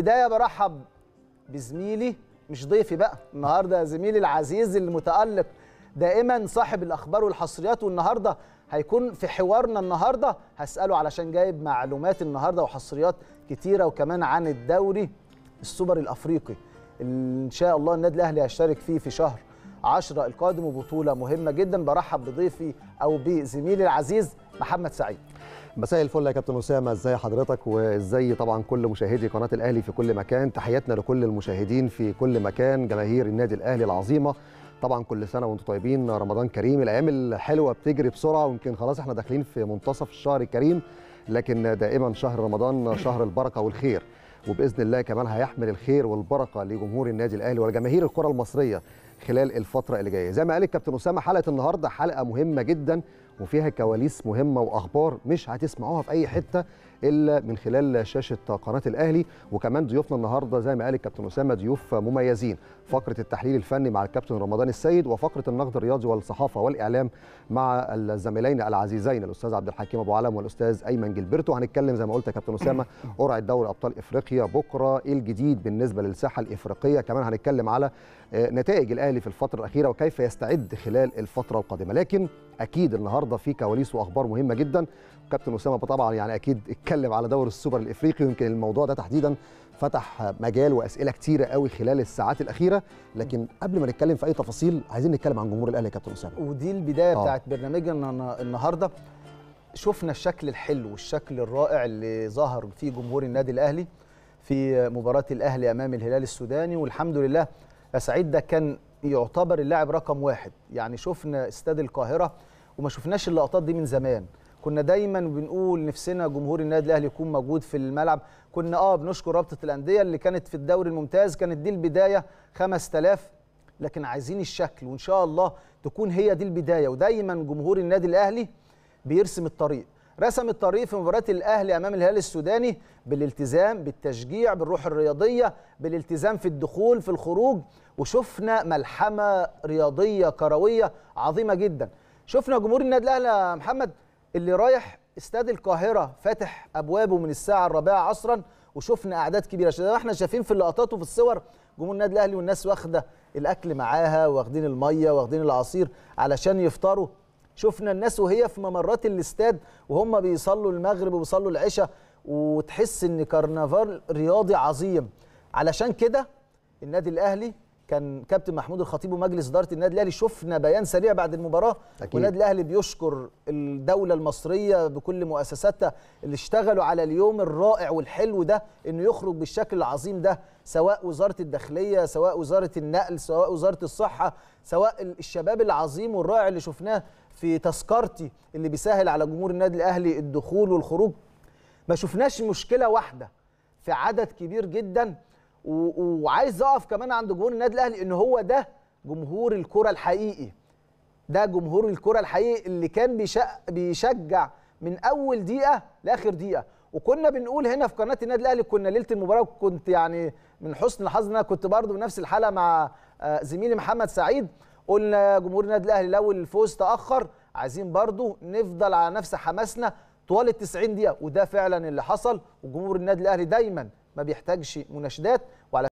بدايه برحب بزميلي مش ضيفي بقى النهارده زميلي العزيز المتالق دائما صاحب الاخبار والحصريات والنهارده هيكون في حوارنا النهارده هساله علشان جايب معلومات النهارده وحصريات كتيره وكمان عن الدوري السوبر الافريقي ان شاء الله النادي الاهلي هيشترك فيه في شهر 10 القادم وبطوله مهمه جدا برحب بضيفي او بزميلي العزيز محمد سعيد مساء الفل يا كابتن اسامه ازي حضرتك وازاي طبعا كل مشاهدي قناه الاهلي في كل مكان تحياتنا لكل المشاهدين في كل مكان جماهير النادي الاهلي العظيمه طبعا كل سنه وانتم طيبين رمضان كريم الايام الحلوه بتجري بسرعه ويمكن خلاص احنا داخلين في منتصف الشهر الكريم لكن دائما شهر رمضان شهر البركه والخير وباذن الله كمان هيحمل الخير والبركه لجمهور النادي الاهلي ولجماهير الكره المصريه خلال الفتره اللي جايه زي ما قال الكابتن اسامه حلقه النهارده حلقه مهمه جدا وفيها كواليس مهمه واخبار مش هتسمعوها في اي حته الا من خلال شاشه قناه الاهلي وكمان ضيوفنا النهارده زي ما قال الكابتن اسامه ضيوف مميزين فقره التحليل الفني مع الكابتن رمضان السيد وفقره النقد الرياضي والصحافه والاعلام مع الزميلين العزيزين الاستاذ عبد الحكيم ابو علم والاستاذ ايمن جلبرتو هنتكلم زي ما قلت يا كابتن اسامه قرعه دوري ابطال افريقيا بكره ايه الجديد بالنسبه للساحه الافريقيه كمان هنتكلم على نتائج الاهلي في الفتره الاخيره وكيف يستعد خلال الفتره القادمه لكن اكيد النهارده في كواليس واخبار مهمه جدا كابتن اسامه طبعا يعني اكيد اتكلم على دوري السوبر الافريقي ويمكن الموضوع ده تحديدا فتح مجال واسئله كتيره قوي خلال الساعات الاخيره لكن قبل ما نتكلم في اي تفاصيل عايزين نتكلم عن جمهور الاهلي يا كابتن اسامه ودي البدايه آه. بتاعت برنامجنا النهارده شفنا الشكل الحلو والشكل الرائع اللي ظهر فيه جمهور النادي الاهلي في مباراه الاهلي امام الهلال السوداني والحمد لله سعيد ده كان يعتبر اللاعب رقم واحد يعني شفنا استاد القاهره وما شفناش اللقطات دي من زمان كنا دايما بنقول نفسنا جمهور النادي الاهلي يكون موجود في الملعب كنا اه بنشكر رابطه الانديه اللي كانت في الدوري الممتاز كانت دي البدايه 5000 لكن عايزين الشكل وان شاء الله تكون هي دي البدايه ودايما جمهور النادي الاهلي بيرسم الطريق رسم الطريق في مباراة الأهلي أمام الهلال السوداني بالالتزام بالتشجيع بالروح الرياضية بالالتزام في الدخول في الخروج وشفنا ملحمة رياضية كروية عظيمة جدا شفنا جمهور النادي الأهلي يا محمد اللي رايح استاد القاهرة فاتح أبوابه من الساعة الرابعة عصرا وشفنا أعداد كبيرة زي ما احنا شايفين في اللقطات وفي الصور جمهور النادي الأهلي والناس واخدة الأكل معاها واخدين المية واخدين العصير علشان يفطروا شفنا الناس وهي في ممرات الاستاد وهم بيصلوا المغرب وبيصلوا العشاء وتحس ان كرنفال رياضي عظيم علشان كده النادي الاهلي كان كابتن محمود الخطيب ومجلس اداره النادي الاهلي شفنا بيان سريع بعد المباراه والنادي الاهلي بيشكر الدوله المصريه بكل مؤسساتها اللي اشتغلوا على اليوم الرائع والحلو ده انه يخرج بالشكل العظيم ده سواء وزاره الداخليه سواء وزاره النقل سواء وزاره الصحه سواء الشباب العظيم والرائع اللي شفناه في تذكرتي اللي بيسهل على جمهور النادي الاهلي الدخول والخروج ما شفناش مشكله واحده في عدد كبير جدا وعايز اقف كمان عند جمهور النادي الاهلي ان هو ده جمهور الكره الحقيقي ده جمهور الكره الحقيقي اللي كان بيشجع من اول دقيقه لاخر دقيقه وكنا بنقول هنا في قناه النادي الاهلي كنا ليله المباراه كنت يعني من حسن الحظ ان انا كنت برضه بنفس الحاله مع آه، زميلي محمد سعيد قلنا جمهور النادي الاهلي لو الفوز تاخر عايزين برضه نفضل على نفس حماسنا طوال ال 90 دقيقه وده فعلا اللي حصل وجمهور النادي الاهلي دايما ما بيحتاجش مناشدات وعلى